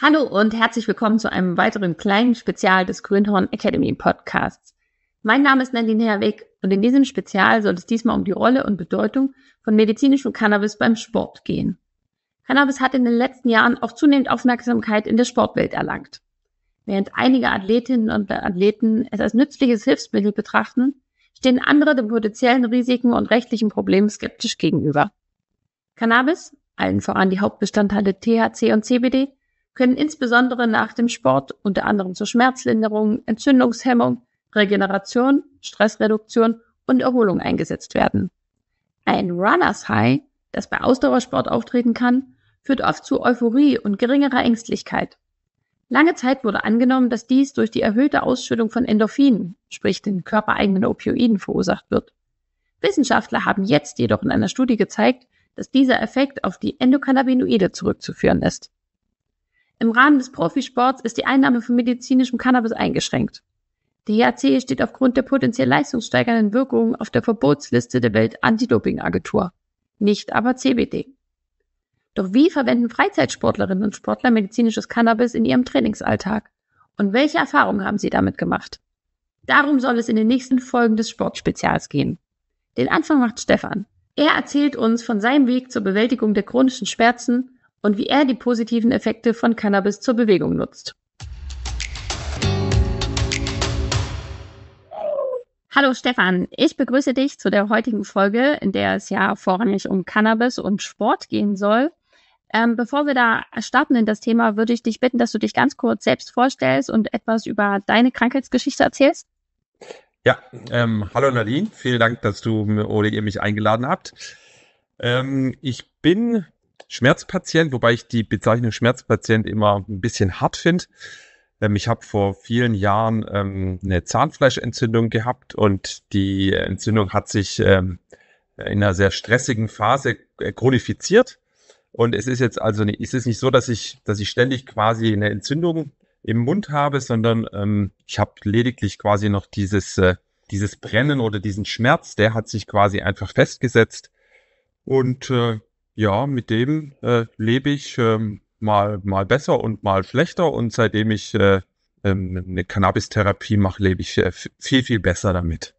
Hallo und herzlich willkommen zu einem weiteren kleinen Spezial des Grünhorn Academy Podcasts. Mein Name ist Nadine Herweg und in diesem Spezial soll es diesmal um die Rolle und Bedeutung von medizinischem Cannabis beim Sport gehen. Cannabis hat in den letzten Jahren auch zunehmend Aufmerksamkeit in der Sportwelt erlangt. Während einige Athletinnen und Athleten es als nützliches Hilfsmittel betrachten, stehen andere den potenziellen Risiken und rechtlichen Problemen skeptisch gegenüber. Cannabis, allen voran die Hauptbestandteile THC und CBD, können insbesondere nach dem Sport unter anderem zur Schmerzlinderung, Entzündungshemmung, Regeneration, Stressreduktion und Erholung eingesetzt werden. Ein Runners High, das bei Ausdauersport auftreten kann, führt oft zu Euphorie und geringerer Ängstlichkeit. Lange Zeit wurde angenommen, dass dies durch die erhöhte Ausschüttung von Endorphinen, sprich den körpereigenen Opioiden, verursacht wird. Wissenschaftler haben jetzt jedoch in einer Studie gezeigt, dass dieser Effekt auf die Endokannabinoide zurückzuführen ist. Im Rahmen des Profisports ist die Einnahme von medizinischem Cannabis eingeschränkt. Die IAC steht aufgrund der potenziell leistungssteigernden Wirkungen auf der Verbotsliste der Welt-Anti-Doping-Agentur, nicht aber CBD. Doch wie verwenden Freizeitsportlerinnen und Sportler medizinisches Cannabis in ihrem Trainingsalltag? Und welche Erfahrungen haben sie damit gemacht? Darum soll es in den nächsten Folgen des Sportspezials gehen. Den Anfang macht Stefan. Er erzählt uns von seinem Weg zur Bewältigung der chronischen Schmerzen und wie er die positiven Effekte von Cannabis zur Bewegung nutzt. Hallo Stefan, ich begrüße dich zu der heutigen Folge, in der es ja vorrangig um Cannabis und Sport gehen soll. Ähm, bevor wir da starten in das Thema, würde ich dich bitten, dass du dich ganz kurz selbst vorstellst und etwas über deine Krankheitsgeschichte erzählst. Ja, ähm, hallo Nadine, vielen Dank, dass du oder ihr mich eingeladen habt. Ähm, ich bin Schmerzpatient, wobei ich die Bezeichnung Schmerzpatient immer ein bisschen hart finde. Ähm, ich habe vor vielen Jahren ähm, eine Zahnfleischentzündung gehabt und die Entzündung hat sich ähm, in einer sehr stressigen Phase äh, chronifiziert. Und es ist jetzt also nicht, es ist nicht so, dass ich, dass ich ständig quasi eine Entzündung im Mund habe, sondern ähm, ich habe lediglich quasi noch dieses, äh, dieses Brennen oder diesen Schmerz, der hat sich quasi einfach festgesetzt. Und äh, ja, mit dem äh, lebe ich ähm, mal, mal besser und mal schlechter. Und seitdem ich äh, ähm, eine Cannabis-Therapie mache, lebe ich äh, viel, viel besser damit.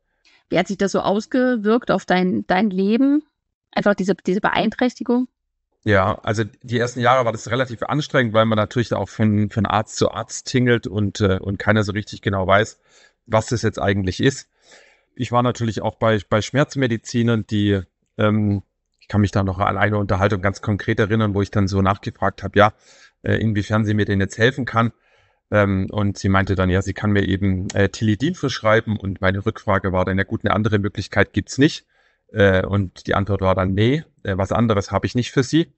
Wie hat sich das so ausgewirkt auf dein, dein Leben? Einfach diese, diese Beeinträchtigung? Ja, also die ersten Jahre war das relativ anstrengend, weil man natürlich auch von, von Arzt zu Arzt tingelt und, äh, und keiner so richtig genau weiß, was das jetzt eigentlich ist. Ich war natürlich auch bei, bei Schmerzmedizinern, die ähm, kann mich da noch an eine Unterhaltung ganz konkret erinnern, wo ich dann so nachgefragt habe, ja, äh, inwiefern sie mir denn jetzt helfen kann. Ähm, und sie meinte dann, ja, sie kann mir eben äh, Tilidin verschreiben. Und meine Rückfrage war dann, ja gut, eine andere Möglichkeit gibt's nicht. Äh, und die Antwort war dann, nee, was anderes habe ich nicht für sie.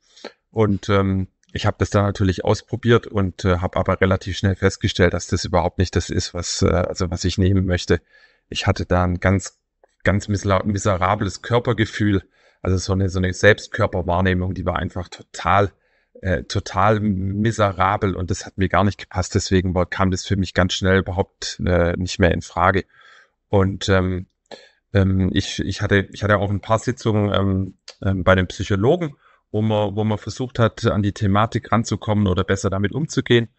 Und ähm, ich habe das dann natürlich ausprobiert und äh, habe aber relativ schnell festgestellt, dass das überhaupt nicht das ist, was, also was ich nehmen möchte. Ich hatte da ein ganz, ganz miserables Körpergefühl also so eine, so eine Selbstkörperwahrnehmung, die war einfach total, äh, total miserabel und das hat mir gar nicht gepasst. Deswegen kam das für mich ganz schnell überhaupt äh, nicht mehr in Frage. Und ähm, ähm, ich, ich, hatte, ich hatte auch ein paar Sitzungen ähm, ähm, bei den Psychologen, wo man, wo man versucht hat, an die Thematik ranzukommen oder besser damit umzugehen.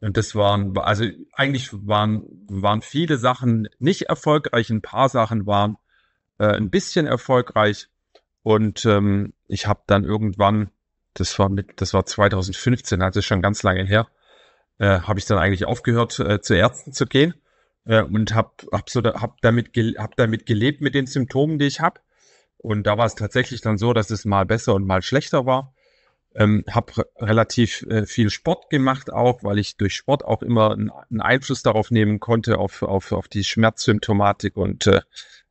Und das waren, also eigentlich waren, waren viele Sachen nicht erfolgreich, ein paar Sachen waren äh, ein bisschen erfolgreich. Und ähm, ich habe dann irgendwann, das war mit, das war 2015, also schon ganz lange her, äh, habe ich dann eigentlich aufgehört, äh, zu Ärzten zu gehen äh, und habe hab so, hab damit, hab damit gelebt mit den Symptomen, die ich habe. Und da war es tatsächlich dann so, dass es mal besser und mal schlechter war. Ähm, habe relativ äh, viel Sport gemacht auch, weil ich durch Sport auch immer einen, einen Einfluss darauf nehmen konnte, auf, auf, auf die Schmerzsymptomatik und äh,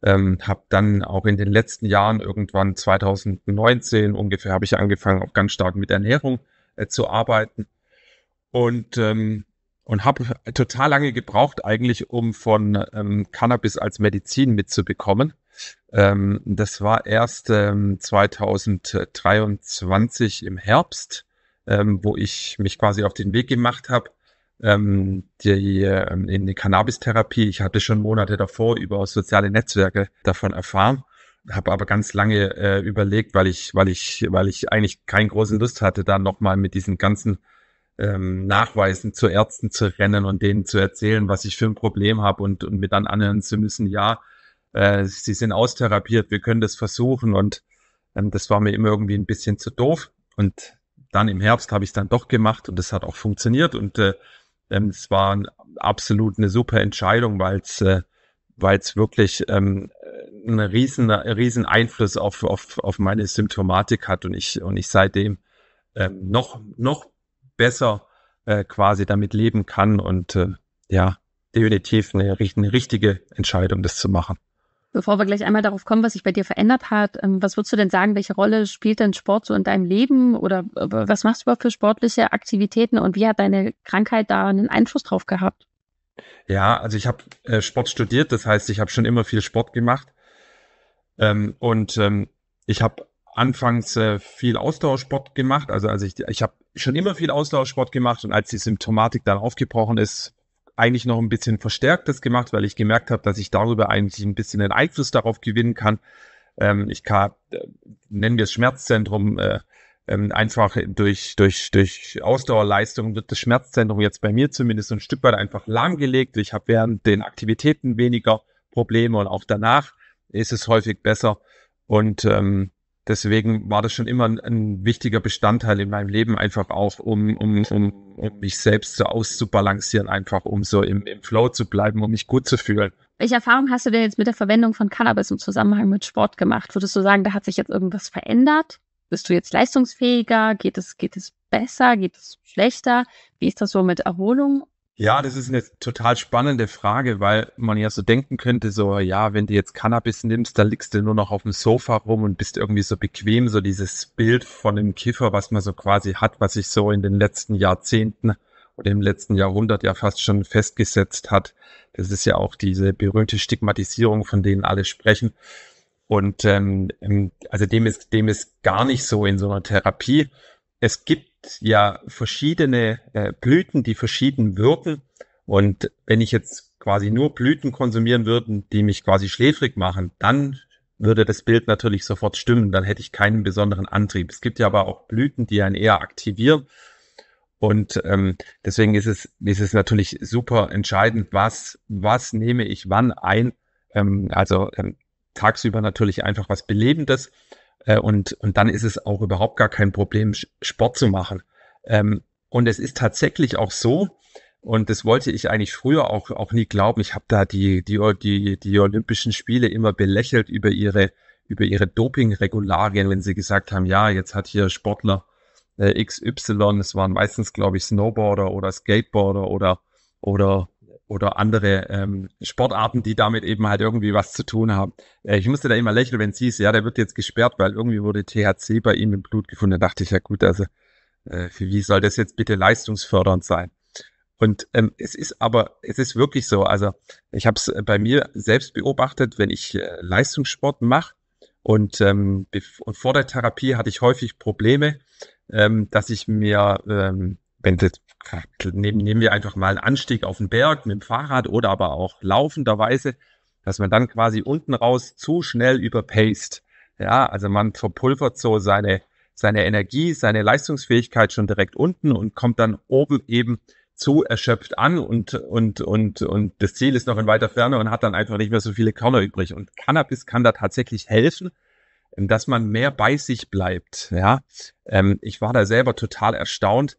ähm, habe dann auch in den letzten Jahren, irgendwann 2019 ungefähr, habe ich angefangen, auch ganz stark mit Ernährung äh, zu arbeiten. Und ähm, und habe total lange gebraucht eigentlich, um von ähm, Cannabis als Medizin mitzubekommen. Ähm, das war erst ähm, 2023 im Herbst, ähm, wo ich mich quasi auf den Weg gemacht habe ähm, die, ähm, in die Cannabis-Therapie. Ich hatte schon Monate davor über soziale Netzwerke davon erfahren, habe aber ganz lange äh, überlegt, weil ich, weil ich, weil ich eigentlich keine große Lust hatte, da nochmal mit diesen ganzen ähm, nachweisen, zu Ärzten zu rennen und denen zu erzählen, was ich für ein Problem habe und, und mir dann anhören zu müssen, ja, äh, sie sind austherapiert, wir können das versuchen und ähm, das war mir immer irgendwie ein bisschen zu doof und dann im Herbst habe ich es dann doch gemacht und es hat auch funktioniert und äh, ähm, es war ein, absolut eine super Entscheidung, weil es äh, weil es wirklich ähm, einen riesen, riesen Einfluss auf, auf, auf meine Symptomatik hat und ich und ich seitdem ähm, noch noch besser äh, quasi damit leben kann und äh, ja, definitiv eine, eine richtige Entscheidung, das zu machen. Bevor wir gleich einmal darauf kommen, was sich bei dir verändert hat, ähm, was würdest du denn sagen, welche Rolle spielt denn Sport so in deinem Leben oder äh, was machst du überhaupt für sportliche Aktivitäten und wie hat deine Krankheit da einen Einfluss drauf gehabt? Ja, also ich habe äh, Sport studiert, das heißt, ich habe schon immer viel Sport gemacht ähm, und ähm, ich habe anfangs äh, viel Ausdauersport gemacht. Also also ich, ich habe schon immer viel Ausdauersport gemacht und als die Symptomatik dann aufgebrochen ist, eigentlich noch ein bisschen verstärktes gemacht, weil ich gemerkt habe, dass ich darüber eigentlich ein bisschen den Einfluss darauf gewinnen kann. Ähm, ich kann, äh, nennen wir es Schmerzzentrum, äh, ähm, einfach durch, durch, durch Ausdauerleistung wird das Schmerzzentrum jetzt bei mir zumindest ein Stück weit einfach lahmgelegt. Ich habe während den Aktivitäten weniger Probleme und auch danach ist es häufig besser. Und ähm, deswegen war das schon immer ein, ein, wichtiger Bestandteil in meinem Leben, einfach auch, um, um, um, um mich selbst so auszubalancieren, einfach um so im, im Flow zu bleiben, um mich gut zu fühlen. Welche Erfahrung hast du denn jetzt mit der Verwendung von Cannabis im Zusammenhang mit Sport gemacht? Würdest du sagen, da hat sich jetzt irgendwas verändert? Bist du jetzt leistungsfähiger? Geht es, geht es besser? Geht es schlechter? Wie ist das so mit Erholung ja, das ist eine total spannende Frage, weil man ja so denken könnte, so, ja, wenn du jetzt Cannabis nimmst, da liegst du nur noch auf dem Sofa rum und bist irgendwie so bequem, so dieses Bild von dem Kiffer, was man so quasi hat, was sich so in den letzten Jahrzehnten oder im letzten Jahrhundert ja fast schon festgesetzt hat. Das ist ja auch diese berühmte Stigmatisierung, von denen alle sprechen. Und ähm, ähm also dem ist, dem ist gar nicht so in so einer Therapie. Es gibt ja verschiedene äh, Blüten, die verschieden wirken. Und wenn ich jetzt quasi nur Blüten konsumieren würde, die mich quasi schläfrig machen, dann würde das Bild natürlich sofort stimmen. Dann hätte ich keinen besonderen Antrieb. Es gibt ja aber auch Blüten, die einen eher aktivieren. Und ähm, deswegen ist es, ist es natürlich super entscheidend, was, was nehme ich wann ein. Ähm, also ähm, tagsüber natürlich einfach was Belebendes äh, und, und dann ist es auch überhaupt gar kein Problem, Sport zu machen. Ähm, und es ist tatsächlich auch so, und das wollte ich eigentlich früher auch, auch nie glauben. Ich habe da die, die, die, die Olympischen Spiele immer belächelt über ihre, über ihre Doping-Regularien, wenn sie gesagt haben, ja, jetzt hat hier Sportler äh, XY, es waren meistens, glaube ich, Snowboarder oder Skateboarder oder, oder oder andere ähm, Sportarten, die damit eben halt irgendwie was zu tun haben. Äh, ich musste da immer lächeln, wenn es hieß, ja, der wird jetzt gesperrt, weil irgendwie wurde THC bei ihm im Blut gefunden. Da dachte ich, ja gut, also äh, für wie soll das jetzt bitte leistungsfördernd sein? Und ähm, es ist aber, es ist wirklich so, also ich habe es äh, bei mir selbst beobachtet, wenn ich äh, Leistungssport mache und, ähm, und vor der Therapie hatte ich häufig Probleme, ähm, dass ich mir, ähm, wenn, das nehmen, nehmen wir einfach mal einen Anstieg auf den Berg mit dem Fahrrad oder aber auch laufenderweise, dass man dann quasi unten raus zu schnell überpaced. Ja, also man verpulvert so seine, seine Energie, seine Leistungsfähigkeit schon direkt unten und kommt dann oben eben zu erschöpft an und, und, und, und das Ziel ist noch in weiter Ferne und hat dann einfach nicht mehr so viele Körner übrig. Und Cannabis kann da tatsächlich helfen, dass man mehr bei sich bleibt. Ja, ähm, ich war da selber total erstaunt,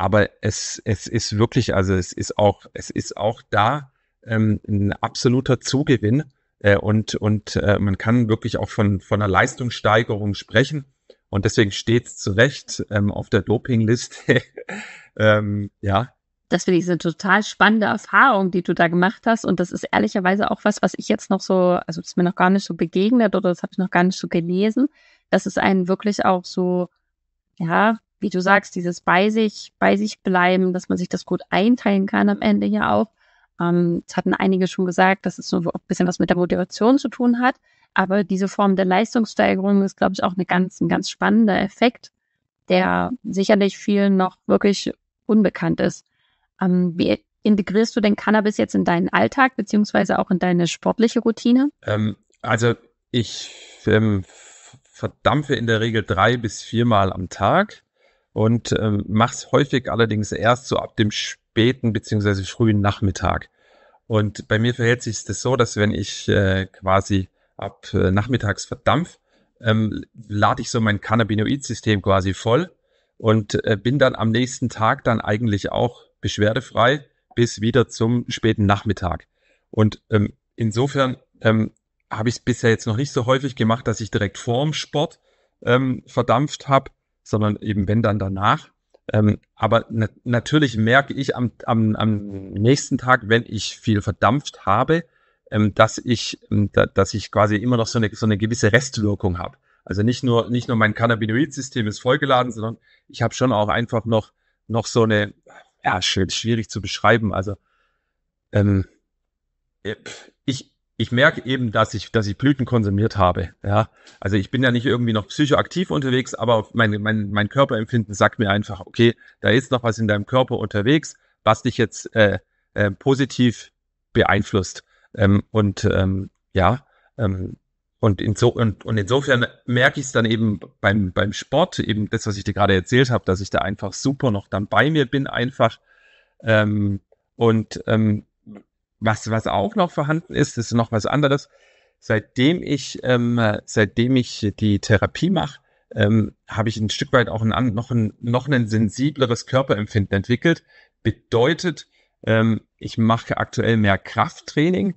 aber es, es ist wirklich, also es ist auch, es ist auch da ähm, ein absoluter Zugewinn äh, und, und äh, man kann wirklich auch von, von einer Leistungssteigerung sprechen. Und deswegen steht es zu Recht ähm, auf der Dopingliste. ähm, ja. Das finde ich eine total spannende Erfahrung, die du da gemacht hast. Und das ist ehrlicherweise auch was, was ich jetzt noch so, also das ist mir noch gar nicht so begegnet oder das habe ich noch gar nicht so gelesen, dass es einen wirklich auch so, ja, wie du sagst, dieses bei sich, bei sich bleiben, dass man sich das gut einteilen kann am Ende ja auch. Ähm, das hatten einige schon gesagt, dass es so ein bisschen was mit der Motivation zu tun hat. Aber diese Form der Leistungssteigerung ist, glaube ich, auch eine ganz, ein ganz spannender Effekt, der sicherlich vielen noch wirklich unbekannt ist. Ähm, wie integrierst du denn Cannabis jetzt in deinen Alltag beziehungsweise auch in deine sportliche Routine? Ähm, also ich ähm, verdampfe in der Regel drei bis viermal am Tag und ähm, mache es häufig allerdings erst so ab dem späten bzw. frühen Nachmittag. Und bei mir verhält sich das so, dass wenn ich äh, quasi ab äh, nachmittags verdampf, ähm, lade ich so mein Cannabinoid-System quasi voll und äh, bin dann am nächsten Tag dann eigentlich auch beschwerdefrei bis wieder zum späten Nachmittag. Und ähm, insofern ähm, habe ich es bisher jetzt noch nicht so häufig gemacht, dass ich direkt vorm Sport ähm, verdampft habe, sondern eben wenn dann danach. Ähm, aber na natürlich merke ich am, am, am nächsten Tag, wenn ich viel verdampft habe, ähm, dass, ich, ähm, da, dass ich quasi immer noch so eine, so eine gewisse Restwirkung habe. Also nicht nur, nicht nur mein Cannabinoid-System ist vollgeladen, sondern ich habe schon auch einfach noch, noch so eine, ja, schwierig zu beschreiben. Also ähm, äh, ich, ich merke eben, dass ich, dass ich Blüten konsumiert habe. Ja, also ich bin ja nicht irgendwie noch psychoaktiv unterwegs, aber mein, mein, mein Körperempfinden sagt mir einfach, okay, da ist noch was in deinem Körper unterwegs, was dich jetzt äh, äh, positiv beeinflusst. Ähm, und ähm, ja, ähm, und, inso und, und insofern merke ich es dann eben beim, beim Sport, eben das, was ich dir gerade erzählt habe, dass ich da einfach super noch dann bei mir bin, einfach. Ähm, und ähm, was, was auch noch vorhanden ist, ist noch was anderes. Seitdem ich, ähm, seitdem ich die Therapie mache, ähm, habe ich ein Stück weit auch ein, noch, ein, noch ein sensibleres Körperempfinden entwickelt. Bedeutet, ähm, ich mache aktuell mehr Krafttraining, mhm.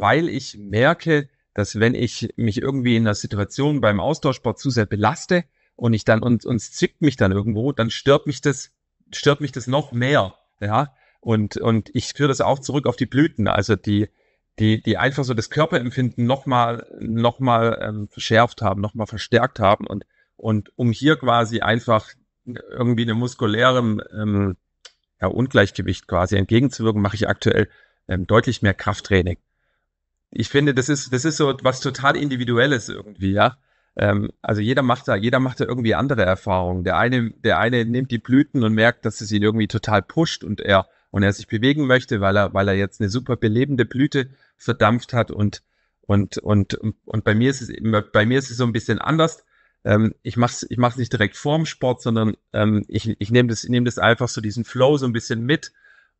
weil ich merke, dass wenn ich mich irgendwie in der Situation beim Austauschsport zu sehr belaste und ich dann und uns zwickt mich dann irgendwo, dann stört mich das, stört mich das noch mehr. Ja, und, und ich führe das auch zurück auf die Blüten, also die, die, die einfach so das Körperempfinden nochmal noch mal, ähm, verschärft haben, nochmal verstärkt haben. Und, und um hier quasi einfach irgendwie einem muskulären ähm, ja, Ungleichgewicht quasi entgegenzuwirken, mache ich aktuell ähm, deutlich mehr Krafttraining. Ich finde, das ist, das ist so was total Individuelles irgendwie, ja. Ähm, also jeder macht da, jeder macht da irgendwie andere Erfahrungen. Der eine, der eine nimmt die Blüten und merkt, dass es ihn irgendwie total pusht und er und er sich bewegen möchte, weil er, weil er jetzt eine super belebende Blüte verdampft hat und und und und bei mir ist es bei mir ist es so ein bisschen anders. Ähm, ich mach's ich mach's nicht direkt vorm Sport, sondern ähm, ich, ich nehme das ich nehme das einfach so diesen Flow so ein bisschen mit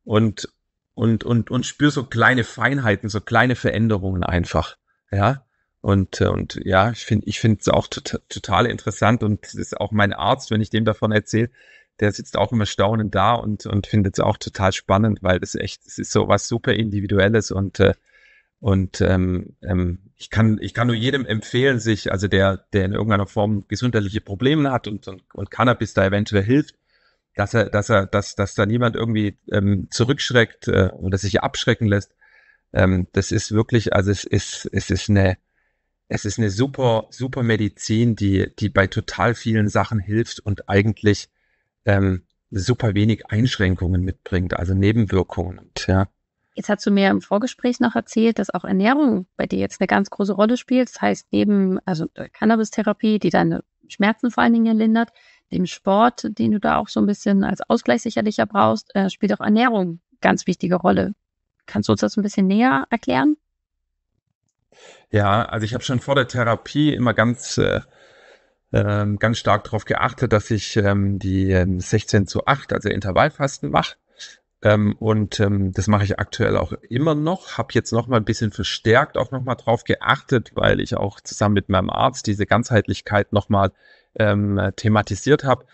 und und und und spüre so kleine Feinheiten, so kleine Veränderungen einfach, ja. Und, und ja, ich finde ich finde auch total interessant und das ist auch mein Arzt, wenn ich dem davon erzähle, der sitzt auch immer staunend da und, und findet es auch total spannend, weil das echt, es ist so was super Individuelles und, äh, und ähm, ähm, ich, kann, ich kann nur jedem empfehlen, sich, also der, der in irgendeiner Form gesundheitliche Probleme hat und, und, und Cannabis da eventuell hilft, dass er, dass er, dass, dass da niemand irgendwie ähm, zurückschreckt äh, oder sich abschrecken lässt. Ähm, das ist wirklich, also es ist, es ist eine, es ist eine super, super Medizin, die, die bei total vielen Sachen hilft und eigentlich ähm, super wenig Einschränkungen mitbringt, also Nebenwirkungen. Und, ja. Jetzt hast du mir im Vorgespräch noch erzählt, dass auch Ernährung bei dir jetzt eine ganz große Rolle spielt. Das heißt, neben also äh, Cannabis-Therapie, die deine Schmerzen vor allen Dingen lindert, dem Sport, den du da auch so ein bisschen als Ausgleich sicherlicher brauchst, äh, spielt auch Ernährung eine ganz wichtige Rolle. Kannst du uns das ein bisschen näher erklären? Ja, also ich habe schon vor der Therapie immer ganz äh, ähm, ganz stark darauf geachtet, dass ich ähm, die ähm, 16 zu 8, also Intervallfasten mache. Ähm, und ähm, das mache ich aktuell auch immer noch. Habe jetzt noch mal ein bisschen verstärkt auch noch mal drauf geachtet, weil ich auch zusammen mit meinem Arzt diese Ganzheitlichkeit noch mal ähm, thematisiert habe.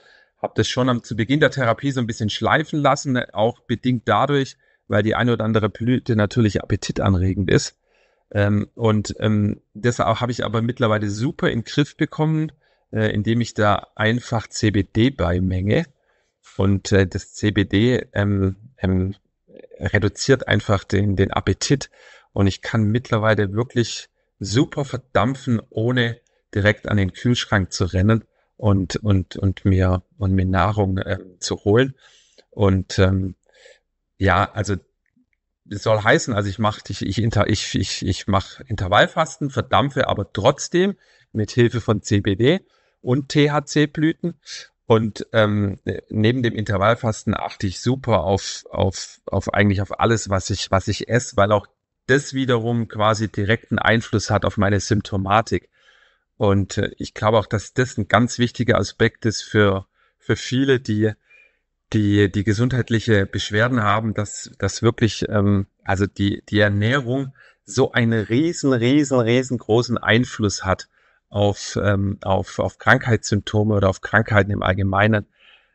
Habe das schon am, zu Beginn der Therapie so ein bisschen schleifen lassen, ne, auch bedingt dadurch, weil die eine oder andere Blüte natürlich appetitanregend ist. Ähm, und ähm, deshalb habe ich aber mittlerweile super in den Griff bekommen äh, indem ich da einfach CBD beimenge. Und äh, das CBD ähm, ähm, reduziert einfach den, den Appetit. Und ich kann mittlerweile wirklich super verdampfen, ohne direkt an den Kühlschrank zu rennen und, und, und, mir, und mir Nahrung äh, zu holen. Und ähm, ja, also es soll heißen, also ich mache ich, ich, ich, ich, ich mach Intervallfasten, verdampfe aber trotzdem mit Hilfe von CBD und THC-Blüten. Und ähm, neben dem Intervallfasten achte ich super auf, auf, auf eigentlich auf alles, was ich, was ich esse, weil auch das wiederum quasi direkten Einfluss hat auf meine Symptomatik. Und äh, ich glaube auch, dass das ein ganz wichtiger Aspekt ist für, für viele, die, die, die gesundheitliche Beschwerden haben, dass, dass wirklich, ähm, also die, die Ernährung so einen riesen, riesen, riesengroßen Einfluss hat auf, ähm, auf, auf Krankheitssymptome oder auf Krankheiten im Allgemeinen.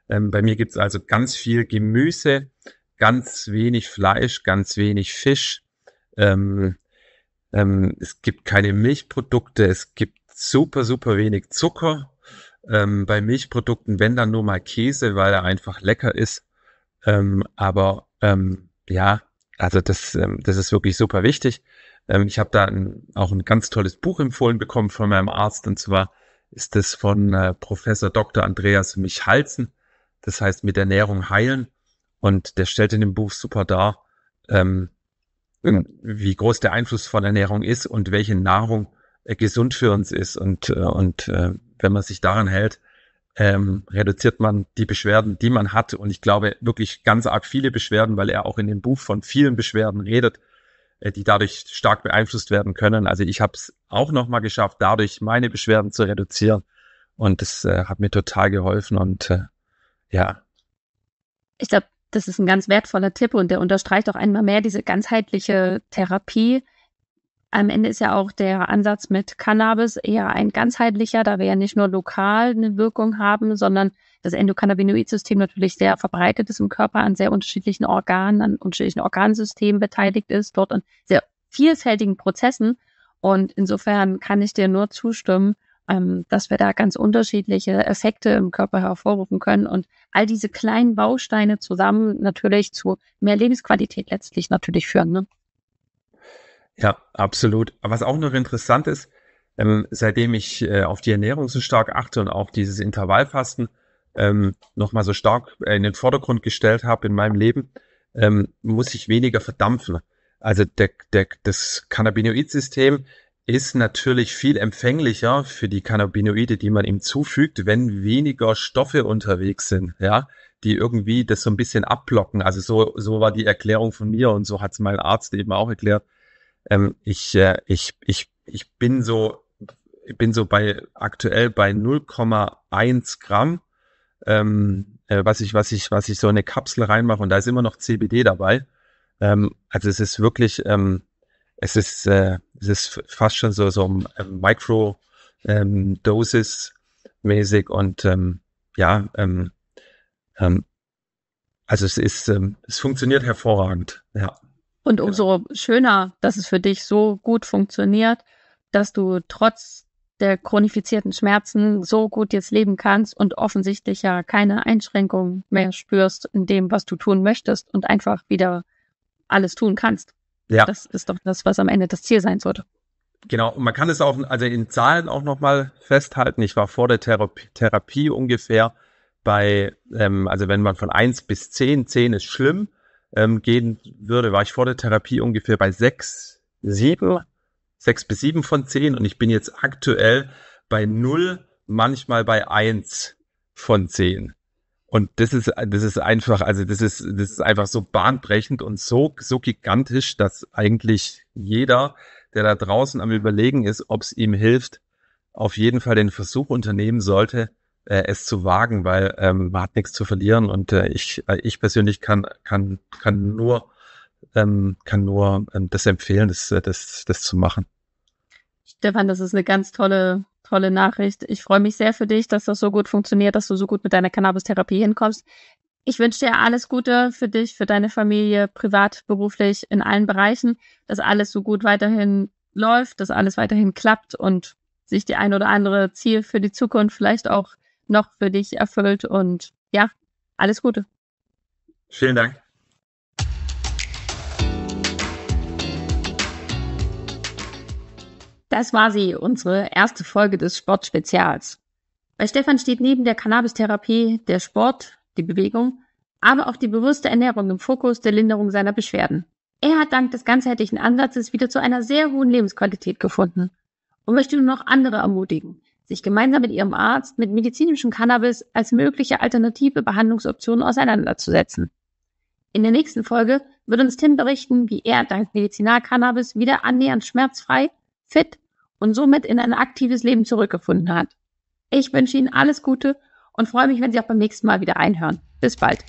Ähm, bei mir gibt es also ganz viel Gemüse, ganz wenig Fleisch, ganz wenig Fisch. Ähm, ähm, es gibt keine Milchprodukte, es gibt super, super wenig Zucker. Ähm, bei Milchprodukten, wenn dann nur mal Käse, weil er einfach lecker ist. Ähm, aber ähm, ja, also das, ähm, das ist wirklich super wichtig. Ähm, ich habe da ein, auch ein ganz tolles Buch empfohlen bekommen von meinem Arzt und zwar ist das von äh, Professor Dr. Andreas Michalzen. Das heißt mit Ernährung heilen. Und der stellt in dem Buch super dar, ähm, wie groß der Einfluss von Ernährung ist und welche Nahrung äh, gesund für uns ist. Und, äh, und äh, wenn man sich daran hält, ähm, reduziert man die Beschwerden, die man hat. Und ich glaube wirklich ganz arg viele Beschwerden, weil er auch in dem Buch von vielen Beschwerden redet. Äh, die dadurch stark beeinflusst werden können. Also ich habe es auch nochmal geschafft, dadurch meine Beschwerden zu reduzieren. Und das äh, hat mir total geholfen und äh, ja. Ich glaube, das ist ein ganz wertvoller Tipp und der unterstreicht auch einmal mehr diese ganzheitliche Therapie, am Ende ist ja auch der Ansatz mit Cannabis eher ein ganzheitlicher, da wir ja nicht nur lokal eine Wirkung haben, sondern das Endokannabinoid-System natürlich sehr verbreitet ist im Körper, an sehr unterschiedlichen Organen, an unterschiedlichen Organsystemen beteiligt ist, dort an sehr vielfältigen Prozessen. Und insofern kann ich dir nur zustimmen, ähm, dass wir da ganz unterschiedliche Effekte im Körper hervorrufen können und all diese kleinen Bausteine zusammen natürlich zu mehr Lebensqualität letztlich natürlich führen. Ne? Ja, absolut. was auch noch interessant ist, ähm, seitdem ich äh, auf die Ernährung so stark achte und auch dieses Intervallfasten ähm, nochmal so stark äh, in den Vordergrund gestellt habe in meinem Leben, ähm, muss ich weniger verdampfen. Also der, der, das Cannabinoid-System ist natürlich viel empfänglicher für die Cannabinoide, die man ihm zufügt, wenn weniger Stoffe unterwegs sind, ja, die irgendwie das so ein bisschen abblocken. Also so, so war die Erklärung von mir und so hat es mein Arzt eben auch erklärt ähm, ich, äh, ich, ich, ich bin so, ich bin so bei aktuell bei 0,1 Gramm, ähm, äh, was ich, was ich, was ich so in eine Kapsel reinmache und da ist immer noch CBD dabei. Ähm, also es ist wirklich, ähm, es ist, äh, es ist fast schon so so ähm, Micro ähm, Dosis mäßig und ähm, ja, ähm, ähm, also es ist, ähm, es funktioniert hervorragend. Ja. Und genau. umso schöner, dass es für dich so gut funktioniert, dass du trotz der chronifizierten Schmerzen so gut jetzt leben kannst und offensichtlich ja keine Einschränkungen mehr spürst in dem, was du tun möchtest und einfach wieder alles tun kannst. Ja. Das ist doch das, was am Ende das Ziel sein sollte. Genau, und man kann es auch, also in Zahlen auch nochmal festhalten. Ich war vor der Therapie, Therapie ungefähr bei, ähm, also wenn man von 1 bis 10, 10 ist schlimm, ähm, gehen würde, war ich vor der Therapie ungefähr bei sechs, sieben, sechs bis sieben von zehn und ich bin jetzt aktuell bei null, manchmal bei eins von zehn. Und das ist, das ist einfach, also das ist, das ist einfach so bahnbrechend und so, so gigantisch, dass eigentlich jeder, der da draußen am Überlegen ist, ob es ihm hilft, auf jeden Fall den Versuch unternehmen sollte, äh, es zu wagen, weil ähm, man hat nichts zu verlieren und äh, ich, äh, ich persönlich kann, kann, kann nur, ähm, kann nur ähm, das empfehlen, das, äh, das, das zu machen. Stefan, das ist eine ganz tolle, tolle Nachricht. Ich freue mich sehr für dich, dass das so gut funktioniert, dass du so gut mit deiner Cannabis-Therapie hinkommst. Ich wünsche dir alles Gute für dich, für deine Familie, privat, beruflich, in allen Bereichen, dass alles so gut weiterhin läuft, dass alles weiterhin klappt und sich die ein oder andere Ziel für die Zukunft vielleicht auch noch für dich erfüllt und ja, alles Gute. Vielen Dank. Das war sie, unsere erste Folge des Sportspezials. Bei Stefan steht neben der Cannabis-Therapie der Sport, die Bewegung, aber auch die bewusste Ernährung im Fokus der Linderung seiner Beschwerden. Er hat dank des ganzheitlichen Ansatzes wieder zu einer sehr hohen Lebensqualität gefunden und möchte nur noch andere ermutigen, sich gemeinsam mit ihrem Arzt mit medizinischem Cannabis als mögliche alternative Behandlungsoption auseinanderzusetzen. In der nächsten Folge wird uns Tim berichten, wie er dank Medizinalcannabis wieder annähernd schmerzfrei, fit und somit in ein aktives Leben zurückgefunden hat. Ich wünsche Ihnen alles Gute und freue mich, wenn Sie auch beim nächsten Mal wieder einhören. Bis bald.